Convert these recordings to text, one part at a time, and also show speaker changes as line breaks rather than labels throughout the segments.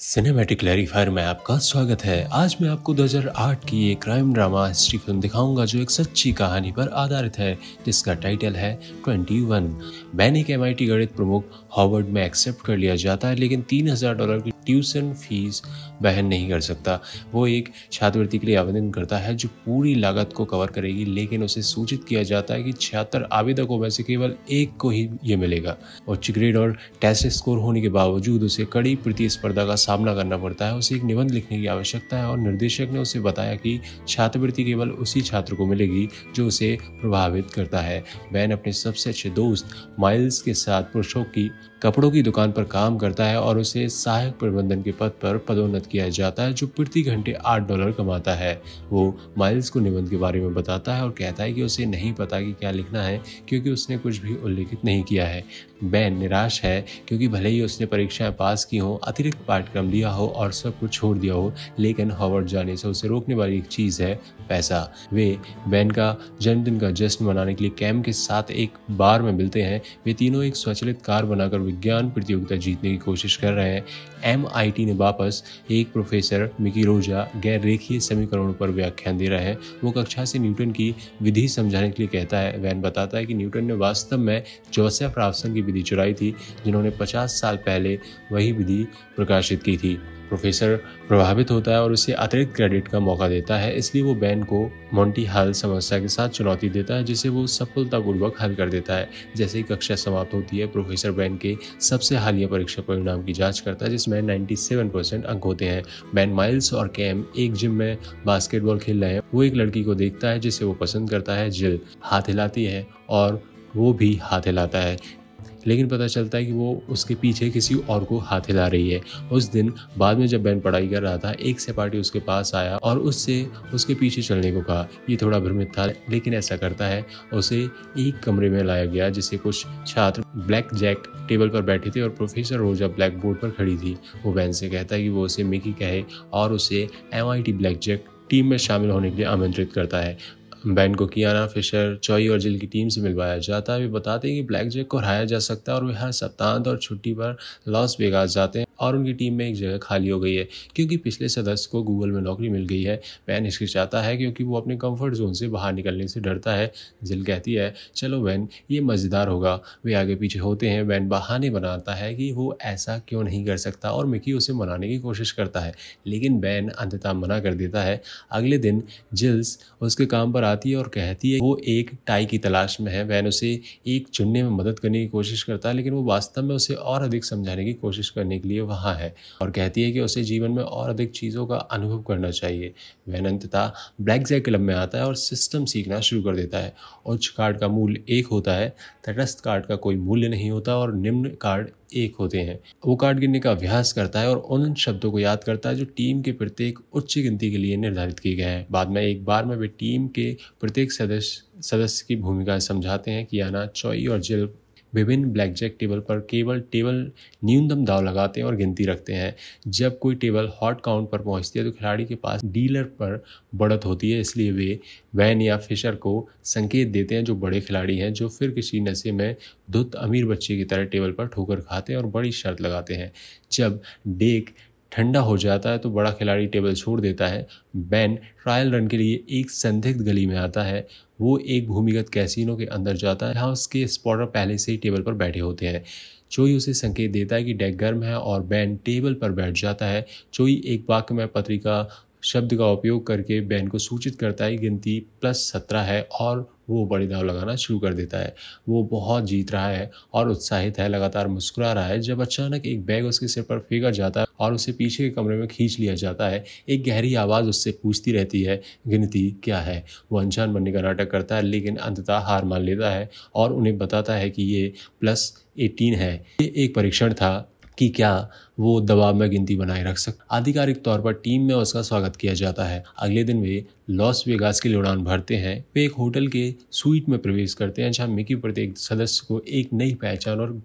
cinematic clarifier में आपका स्वागत है आज मैं आपको 2008 की एक क्राइम ड्रामा हिस्ट्री फिल्म दिखाऊंगा जो एक सच्ची कहानी पर आधारित है जिसका टाइटल है 21 बैन एक एम गणित प्रमुख हॉवर्ड में एक्सेप्ट कर लिया जाता है लेकिन 3000 डॉलर की ट्यूशन फीस बहन नहीं कर सकता वो एक छात्रवृत्ति के लिए आवेदन करता है जो पूरी लागत को कवर करेगी लेकिन उसे सूचित किया जाता है कि छिहत्तर आवेदकों में से केवल एक को ही ये मिलेगा उच्च ग्रेड और टेस्ट स्कोर होने के बावजूद उसे कड़ी प्रतिस्पर्धा का सामना करना पड़ता है उसे एक निबंध लिखने की आवश्यकता है और निर्देशक ने उसे बताया कि छात्रवृत्ति केवल उसी छात्र को मिलेगी जो उसे प्रभावित करता है बैन अपने सबसे अच्छे दोस्त माइल्स के साथ पुरुषों की कपड़ों की दुकान पर काम करता है और उसे सहायक प्रबंधन के पद पर पदोन्नत किया जाता है जो प्रति घंटे आठ डॉलर कमाता है वो माइल्स को निबंध के बारे में बताता है और कहता है कि उसे नहीं पता कि क्या लिखना है क्योंकि उसने कुछ भी उल्लेखित नहीं किया है बैन निराश है क्योंकि भले ही उसने परीक्षाएं पास की हों अतिरिक्त पाठ्यक्रम कार्यक्रम लिया हो और सब कुछ छोड़ दिया हो लेकिन हॉवर्ड जाने से उसे रोकने वाली एक चीज़ है पैसा वे बैन का जन्मदिन का जश्न मनाने के लिए कैम के साथ एक बार में मिलते हैं वे तीनों एक स्वचलित कार बनाकर विज्ञान प्रतियोगिता जीतने की कोशिश कर रहे हैं एम ने वापस एक प्रोफेसर मिकी रोजा गैर रेखीय समीकरणों पर व्याख्यान दे रहे हैं वो कक्षा से न्यूटन की विधि समझाने के लिए कहता है वैन बताता है कि न्यूटन ने वास्तव में जोसेफ राफसन की विधि चुराई थी जिन्होंने 50 साल पहले वही विधि प्रकाशित की थी प्रोफेसर प्रभावित होता है और उसे अतिरिक्त क्रेडिट का मौका देता है इसलिए वो बैन को मोंटी हल समस्या के साथ चुनौती देता है जिसे वो सफलतापूर्वक हल कर देता है जैसे ही कक्षा समाप्त होती है प्रोफेसर बैन के सबसे हालिया परीक्षा परिणाम की जांच करता है जिसमें 97 परसेंट अंक होते हैं बैन माइल्स और कैम एक जिम में बास्केटबॉल खेल रहे हैं वो एक लड़की को देखता है जिसे वो पसंद करता है जिल हाथ हिलाती है और वो भी हाथ हिलाता है लेकिन पता चलता है कि वो उसके पीछे किसी और को हाथ हिला रही है उस दिन बाद में जब बैन पढ़ाई कर रहा था एक सपाटी उसके पास आया और उससे उसके पीछे चलने को कहा ये थोड़ा भ्रमित था लेकिन ऐसा करता है उसे एक कमरे में लाया गया जिसे कुछ छात्र ब्लैक जैक टेबल पर बैठे थे और प्रोफेसर रोजा ब्लैक बोर्ड पर खड़ी थी वो बैन से कहता है कि वो उसे मिकी कहे और उसे एम ब्लैक जैक टीम में शामिल होने के लिए आमंत्रित करता है बैन को कियाना फिशर चौई और जिल की टीम से मिलवाया जाता है वे बताते हैं कि ब्लैक जैक को हराया जा सकता है और वे हर सप्ताह और छुट्टी पर लॉस वेगास जाते हैं और उनकी टीम में एक जगह खाली हो गई है क्योंकि पिछले सदस्य को गूगल में नौकरी मिल गई है वैन हिचकिचाता है क्योंकि वो अपने कम्फर्ट जोन से बाहर निकलने से डरता है जिल कहती है चलो वैन ये मज़ेदार होगा वे आगे पीछे होते हैं वैन बहाने बनाता है कि वो ऐसा क्यों नहीं कर सकता और मिकी उसे मनाने की कोशिश करता है लेकिन वैन अंततः मना कर देता है अगले दिन जिल्स उसके काम पर आती है और कहती है वो एक टाई की तलाश में है वैन उसे एक चुनने में मदद करने की कोशिश करता है लेकिन वो वास्तव में उसे और अधिक समझाने की कोशिश करने के लिए वहाँ है और कहती है कि उसे जीवन में और अधिक चीज़ों का अनुभव करना चाहिए वैन अंततः ब्लैक जैक क्लब में आता है और सिस्टम सीखना शुरू कर देता है उच्च कार्ड का मूल्य एक होता है तटस्थ कार्ड का कोई मूल्य नहीं होता और निम्न कार्ड एक होते हैं वो कार्ड गिनने का अभ्यास करता है और उन शब्दों को याद करता है जो टीम के प्रत्येक उच्च गिनती के लिए निर्धारित किए गए हैं बाद में एक बार में वे टीम के प्रत्येक सदस्य सदस्य की भूमिका समझाते हैं कि आना चौई और जिल विभिन्न ब्लैक जैक टेबल पर केवल टेबल न्यूनतम दाव लगाते हैं और गिनती रखते हैं जब कोई टेबल हॉट काउंट पर पहुंचती है तो खिलाड़ी के पास डीलर पर बढ़त होती है इसलिए वे वैन या फिशर को संकेत देते हैं जो बड़े खिलाड़ी हैं जो फिर किसी नशे में धुत अमीर बच्चे की तरह टेबल पर ठोकर खाते हैं और बड़ी शर्त लगाते हैं जब डेक ठंडा हो जाता है तो बड़ा खिलाड़ी टेबल छोड़ देता है बैन ट्रायल रन के लिए एक संदिग्ध गली में आता है वो एक भूमिगत कैसीनो के अंदर जाता है जहाँ उसके स्पॉटर पहले से ही टेबल पर बैठे होते हैं चोई उसे संकेत देता है कि डेक गर्म है और बैन टेबल पर बैठ जाता है चोई एक वाक्य में पत्रिका शब्द का उपयोग करके बहन को सूचित करता है गिनती प्लस सत्रह है और वो बड़ी दाव लगाना शुरू कर देता है वो बहुत जीत रहा है और उत्साहित है लगातार मुस्कुरा रहा है जब अचानक एक बैग उसके सिर पर फेंका जाता है और उसे पीछे के कमरे में खींच लिया जाता है एक गहरी आवाज़ उससे पूछती रहती है गिनती क्या है वो अनजान बनने का नाटक करता है लेकिन अंततः हार मान लेता है और उन्हें बताता है कि ये प्लस एटीन है ये एक परीक्षण था कि क्या वो दबाव में गिनती बनाए रख सक आधिकारिक तौर पर टीम में उसका स्वागत किया जाता है अगले दिन वे लॉस वेगास के लिए उड़ान भरते हैं वे एक होटल के स्वीट में प्रवेश करते हैं जहाँ मिकी प्रत्येक सदस्य को एक नई पहचान और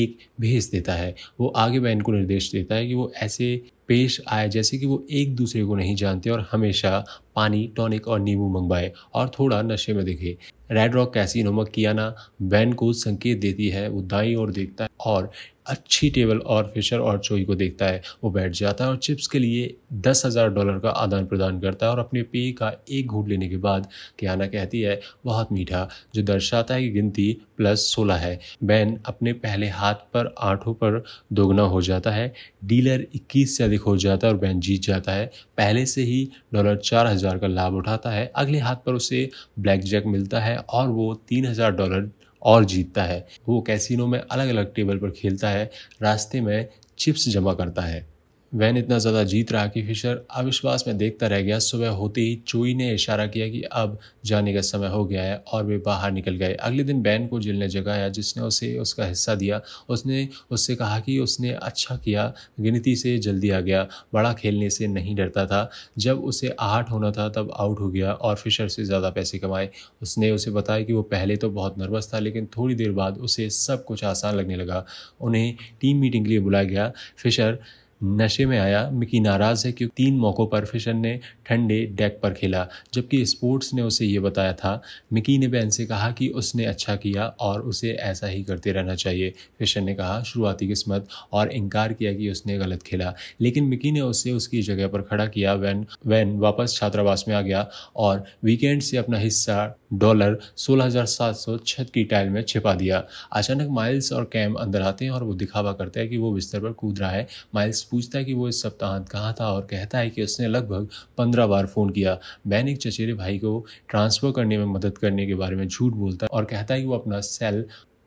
एक भेज देता है वो आगे बहन को निर्देश देता है कि वो ऐसे पेश आए जैसे कि वो एक दूसरे को नहीं जानते और हमेशा पानी टॉनिक और नींबू मंगवाए और थोड़ा नशे में दिखे Red Rock Casino Kiana Van को संकेत देती है वो दाई और देखता है और अच्छी टेबल और फिशर और चोई को देखता है वो बैठ जाता है और चिप्स के लिए दस हज़ार डॉलर का आदान प्रदान करता है और अपने पेय का एक घूट लेने के बाद कियाना कहती है बहुत मीठा जो दर्शाता है कि गिनती प्लस सोलह है बैन अपने पहले हाथ पर आठों पर दोगुना हो जाता है डीलर इक्कीस से अधिक हो जाता है और बैन जीत जाता है पहले से ही डॉलर चार हज़ार का लाभ उठाता है अगले हाथ पर उसे ब्लैक जैक मिलता है और वो तीन हज़ार डॉलर और जीतता है वो कैसीनो में अलग अलग टेबल पर खेलता है रास्ते में चिप्स जमा करता है वैन इतना ज़्यादा जीत रहा कि फिशर अविश्वास में देखता रह गया सुबह होते ही चोई ने इशारा किया कि अब जाने का समय हो गया है और वे बाहर निकल गए अगले दिन बैन को जिल ने जगाया जिसने उसे उसका हिस्सा दिया उसने उससे कहा कि उसने अच्छा किया गिनती से जल्दी आ गया बड़ा खेलने से नहीं डरता था जब उसे आहट होना था तब आउट हो गया और फिशर से ज़्यादा पैसे कमाए उसने उसे बताया कि वो पहले तो बहुत नर्वस था लेकिन थोड़ी देर बाद उसे सब कुछ आसान लगने लगा उन्हें टीम मीटिंग के लिए बुलाया गया फिशर नशे में आया मिकी नाराज़ है क्योंकि तीन मौक़ों पर फिशन ने ठंडे डेक पर खेला जबकि स्पोर्ट्स ने उसे ये बताया था मिकी ने बैन से कहा कि उसने अच्छा किया और उसे ऐसा ही करते रहना चाहिए फिशन ने कहा शुरुआती किस्मत और इनकार किया कि उसने गलत खेला लेकिन मिकी ने उसे उसकी जगह पर खड़ा किया वैन वैन वापस छात्रावास में आ गया और वीकेंड से अपना हिस्सा डॉलर सोलह छत की टाइल में छिपा दिया अचानक माइल्स और कैम अंदर आते हैं और वो दिखावा करते हैं कि वो बिस्तर पर कूद रहा है माइल्स पूछता है कि वो इस सप्ताहांत कहाँ था और कहता है कि उसने लगभग पंद्रह बार फ़ोन किया बैन एक चचेरे भाई को ट्रांसफ़र करने में मदद करने के बारे में झूठ बोलता है और कहता है कि वो अपना सेल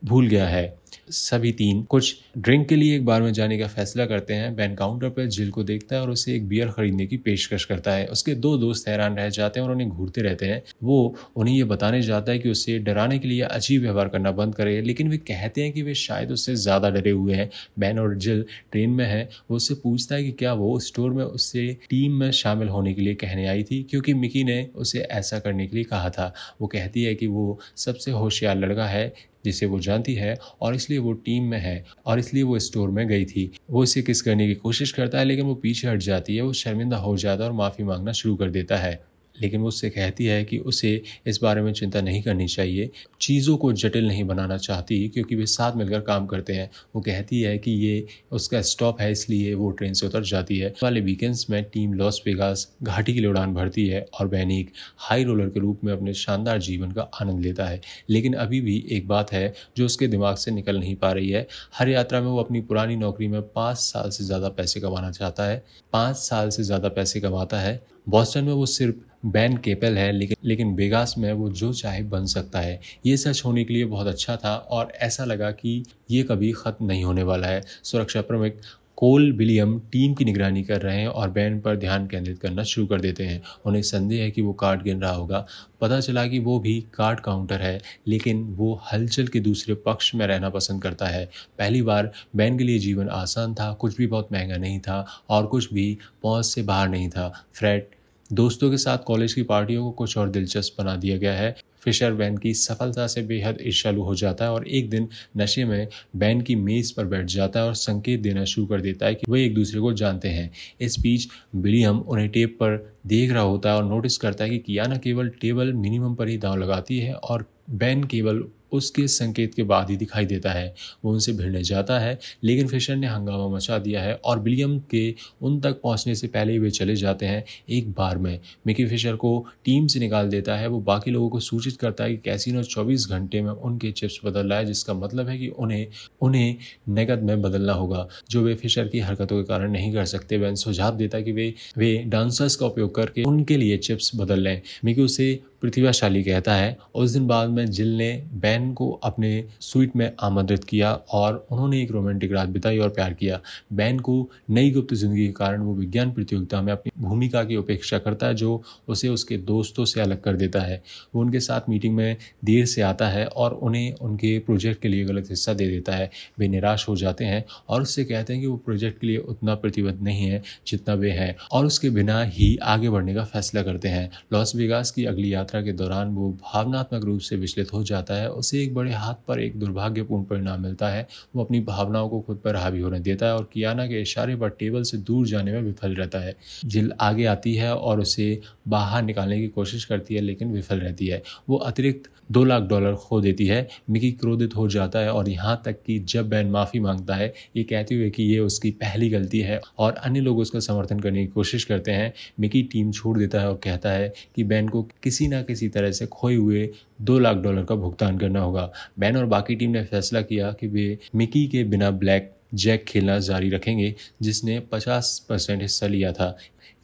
भूल गया है सभी तीन कुछ ड्रिंक के लिए एक बार में जाने का फैसला करते हैं बैन काउंटर पर जिल को देखता है और उसे एक बियर खरीदने की पेशकश करता है उसके दो दोस्त हैरान रह जाते हैं और उन्हें घूरते रहते हैं वो उन्हें ये बताने जाता है कि उसे डराने के लिए अजीब व्यवहार करना बंद करे लेकिन वे कहते हैं कि वे शायद उससे ज़्यादा डरे हुए हैं बैन और जिल ट्रेन में है वो उससे पूछता है कि क्या वो स्टोर में उससे टीम में शामिल होने के लिए कहने आई थी क्योंकि मिकी ने उसे ऐसा करने के लिए कहा था वो कहती है कि वो सबसे होशियार लड़का है जिसे वो जानती है और इसलिए वो टीम में है और इसलिए वो स्टोर में गई थी वो इसे किस करने की कोशिश करता है लेकिन वो पीछे हट जाती है वो शर्मिंदा हो जाता है और माफ़ी मांगना शुरू कर देता है लेकिन वो उससे कहती है कि उसे इस बारे में चिंता नहीं करनी चाहिए चीज़ों को जटिल नहीं बनाना चाहती क्योंकि वे साथ मिलकर काम करते हैं वो कहती है कि ये उसका स्टॉप है इसलिए वो ट्रेन से उतर जाती है वाले वीकेंड्स में टीम लॉस वेगास घाटी की उड़ान भरती है और बैनिक हाई रोलर के रूप में अपने शानदार जीवन का आनंद लेता है लेकिन अभी भी एक बात है जो उसके दिमाग से निकल नहीं पा रही है हर यात्रा में वो अपनी पुरानी नौकरी में पाँच साल से ज़्यादा पैसे कमाना चाहता है पाँच साल से ज़्यादा पैसे कमाता है बॉस्टन में वो सिर्फ बैन केपल है लेकिन लेकिन बेगास में वो जो चाहे बन सकता है ये सच होने के लिए बहुत अच्छा था और ऐसा लगा कि ये कभी ख़त्म नहीं होने वाला है सुरक्षा प्रमुख कोल विलियम टीम की निगरानी कर रहे हैं और बैन पर ध्यान केंद्रित करना शुरू कर देते हैं उन्हें संदेह है कि वो कार्ड गिन रहा होगा पता चला कि वो भी कार्ड काउंटर है लेकिन वो हलचल के दूसरे पक्ष में रहना पसंद करता है पहली बार बैन के लिए जीवन आसान था कुछ भी बहुत महंगा नहीं था और कुछ भी पहुँच से बाहर नहीं था फ्रेड दोस्तों के साथ कॉलेज की पार्टियों को कुछ और दिलचस्प बना दिया गया है फिशर बैन की सफलता से बेहद ईर्षालु हो जाता है और एक दिन नशे में बैन की मेज़ पर बैठ जाता है और संकेत देना शुरू कर देता है कि वे एक दूसरे को जानते हैं इस बीच विलियम उन्हें टेप पर देख रहा होता है और नोटिस करता है कि किया केवल टेबल मिनिमम पर ही दाव लगाती है और बैन केवल उसके संकेत के बाद ही दिखाई देता है वो उनसे भिड़ने जाता है लेकिन फिशर ने हंगामा मचा दिया है और विलियम के उन तक पहुंचने से पहले ही वे चले जाते हैं एक बार में मिकी फिशर को टीम से निकाल देता है वो बाकी लोगों को सूचित करता है कि कैसीनो चौबीस घंटे में उनके चिप्स बदल रहा है जिसका मतलब है कि उन्हें उन्हें नगद में बदलना होगा जो वे फिशर की हरकतों के कारण नहीं कर सकते वह सुझाव देता है कि वे वे डांसर्स का उपयोग करके उनके लिए चिप्स बदल लें मिकी उसे प्रतिभाशाली कहता है उस दिन बाद में जिल ने बैन को अपने स्वीट में आमंत्रित किया और उन्होंने एक रोमांटिक रात बिताई और प्यार किया बैन को नई गुप्त जिंदगी के कारण वो विज्ञान प्रतियोगिता में अपनी भूमिका की उपेक्षा करता है जो उसे उसके दोस्तों से अलग कर देता है वो उनके साथ मीटिंग में देर से आता है और उन्हें उनके प्रोजेक्ट के लिए गलत हिस्सा दे देता है वे निराश हो जाते हैं और उससे कहते हैं कि वो प्रोजेक्ट के लिए उतना प्रतिबद्ध नहीं है जितना वे हैं और उसके बिना ही आगे बढ़ने का फैसला करते हैं लॉस वेगास की अगली यात्रा के दौरान वो भावनात्मक रूप से विचलित हो जाता है उसे एक बड़े हाथ पर एक दुर्भाग्यपूर्ण परिणाम मिलता है वो अपनी भावनाओं को खुद पर हावी होने देता है और कियाना के इशारे पर टेबल से दूर जाने में विफल रहता है जिल आगे आती है और उसे बाहर निकालने की कोशिश करती है लेकिन विफल रहती है वो अतिरिक्त दो लाख डॉलर खो देती है मिकी क्रोधित हो जाता है और यहाँ तक कि जब बैन माफ़ी मांगता है ये कहते हुए कि ये उसकी पहली गलती है और अन्य लोग उसका समर्थन करने की कोशिश करते हैं मिकी टीम छोड़ देता है और कहता है कि बैन को किसी ना किसी तरह से खोए हुए दो लाख डॉलर का भुगतान करना होगा बैन और बाकी टीम ने फैसला किया कि वे मिकी के बिना ब्लैक जैक खेलना जारी रखेंगे जिसने 50 परसेंट हिस्सा लिया था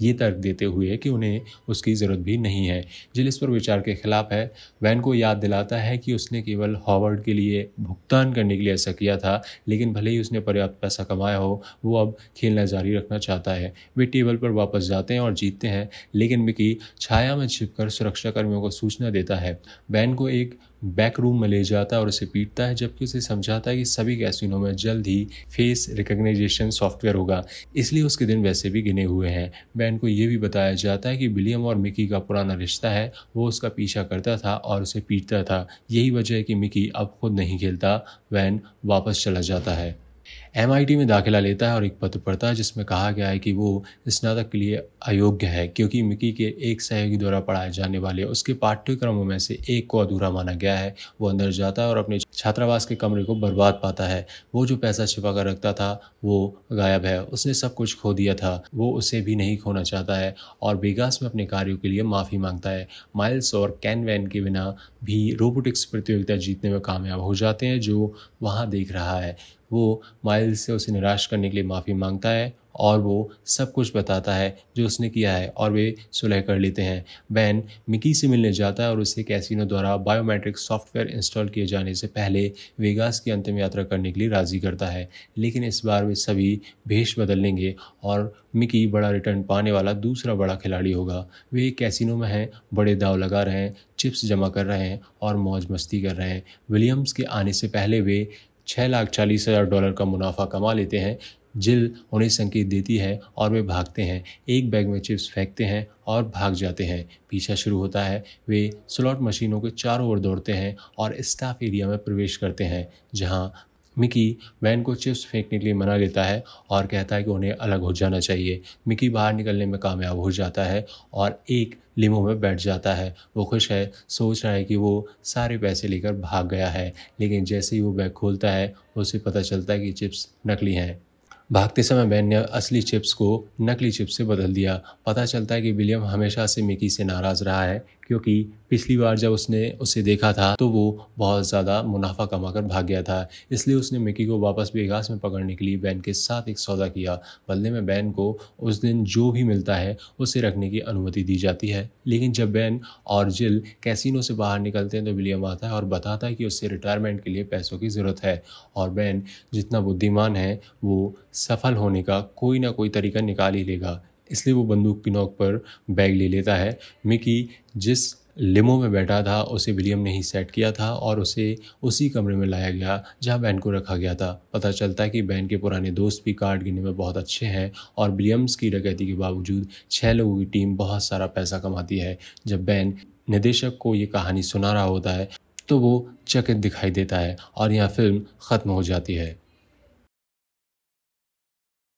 ये तर्क देते हुए कि उन्हें उसकी ज़रूरत भी नहीं है जिल इस पर विचार के खिलाफ है वैन को याद दिलाता है कि उसने केवल हॉवर्ड के लिए भुगतान करने के लिए ऐसा किया था लेकिन भले ही उसने पर्याप्त पैसा कमाया हो वो अब खेलना जारी रखना चाहता है वे टेबल पर वापस जाते हैं और जीतते हैं लेकिन मिकी छाया में छिपकर सुरक्षाकर्मियों को सूचना देता है वैन को एक बैक रूम में ले जाता है और उसे पीटता है जबकि उसे समझाता है कि सभी कैसिनों में जल्द ही फेस रिकग्नाइजेशन सॉफ्टवेयर होगा इसलिए उसके दिन वैसे भी गिने हुए हैं बैन को यह भी बताया जाता है कि विलियम और मिकी का पुराना रिश्ता है वो उसका पीछा करता था और उसे पीटता था यही वजह है कि मिकी अब खुद नहीं खेलता वैन वापस चला जाता है एम में दाखिला लेता है और एक पत्र पढ़ता है जिसमें कहा गया है कि वो स्नातक के लिए अयोग्य है क्योंकि मिकी के एक सहयोगी द्वारा पढ़ाए जाने वाले उसके पाठ्यक्रमों में से एक को अधूरा माना गया है वो अंदर जाता है और अपने छात्रावास के कमरे को बर्बाद पाता है वो जो पैसा छिपा कर रखता था वो गायब है उसने सब कुछ खो दिया था वो उसे भी नहीं खोना चाहता है और बेगास में अपने कार्यों के लिए माफ़ी मांगता है माइल्स और कैनवैन के बिना भी रोबोटिक्स प्रतियोगिता जीतने में कामयाब हो जाते हैं जो वहाँ देख रहा है वो माइल्स राइल से उसे निराश करने के लिए माफ़ी मांगता है और वो सब कुछ बताता है जो उसने किया है और वे सुलह कर लेते हैं बैन मिकी से मिलने जाता है और उसे कैसीनो द्वारा बायोमेट्रिक सॉफ्टवेयर इंस्टॉल किए जाने से पहले वेगास की अंतिम यात्रा करने के लिए राज़ी करता है लेकिन इस बार वे सभी भेष बदल लेंगे और मिकी बड़ा रिटर्न पाने वाला दूसरा बड़ा खिलाड़ी होगा वे कैसिनो में हैं बड़े दाव लगा रहे हैं चिप्स जमा कर रहे हैं और मौज मस्ती कर रहे हैं विलियम्स के आने से पहले वे छः लाख चालीस हज़ार डॉलर का मुनाफा कमा लेते हैं जिल उन्हें संकेत देती है और वे भागते हैं एक बैग में चिप्स फेंकते हैं और भाग जाते हैं पीछा शुरू होता है वे स्लॉट मशीनों के चारों ओर दौड़ते हैं और स्टाफ एरिया में प्रवेश करते हैं जहां मिकी वैन को चिप्स फेंकने के लिए मना लेता है और कहता है कि उन्हें अलग हो जाना चाहिए मिकी बाहर निकलने में कामयाब हो जाता है और एक लिमो में बैठ जाता है वो खुश है सोच रहा है कि वो सारे पैसे लेकर भाग गया है लेकिन जैसे ही वो बैग खोलता है उसे पता चलता है कि चिप्स नकली हैं भागते समय बैन ने असली चिप्स को नकली चिप्स से बदल दिया पता चलता है कि विलियम हमेशा से मिकी से नाराज़ रहा है क्योंकि पिछली बार जब उसने उसे देखा था तो वो बहुत ज़्यादा मुनाफा कमाकर भाग गया था इसलिए उसने मिकी को वापस बेगास में पकड़ने के लिए बैन के साथ एक सौदा किया बदले में बैन को उस दिन जो भी मिलता है उसे रखने की अनुमति दी जाती है लेकिन जब बैन और जिल कैसीनो से बाहर निकलते हैं तो विलियम आता है और बताता है कि उससे रिटायरमेंट के लिए पैसों की ज़रूरत है और बैन जितना बुद्धिमान है वो सफल होने का कोई ना कोई तरीका निकाल ही लेगा इसलिए वो बंदूक की नोक पर बैग ले लेता है मिकी जिस लिमो में बैठा था उसे विलियम ने ही सेट किया था और उसे उसी कमरे में लाया गया जहां बैन को रखा गया था पता चलता है कि बैन के पुराने दोस्त भी कार्ड गिनने में बहुत अच्छे हैं और विलियम्स की डकैती के बावजूद छः लोगों की टीम बहुत सारा पैसा कमाती है जब बैन निदेशक को ये कहानी सुना रहा होता है तो वो चकित दिखाई देता है और यह फिल्म ख़त्म हो जाती है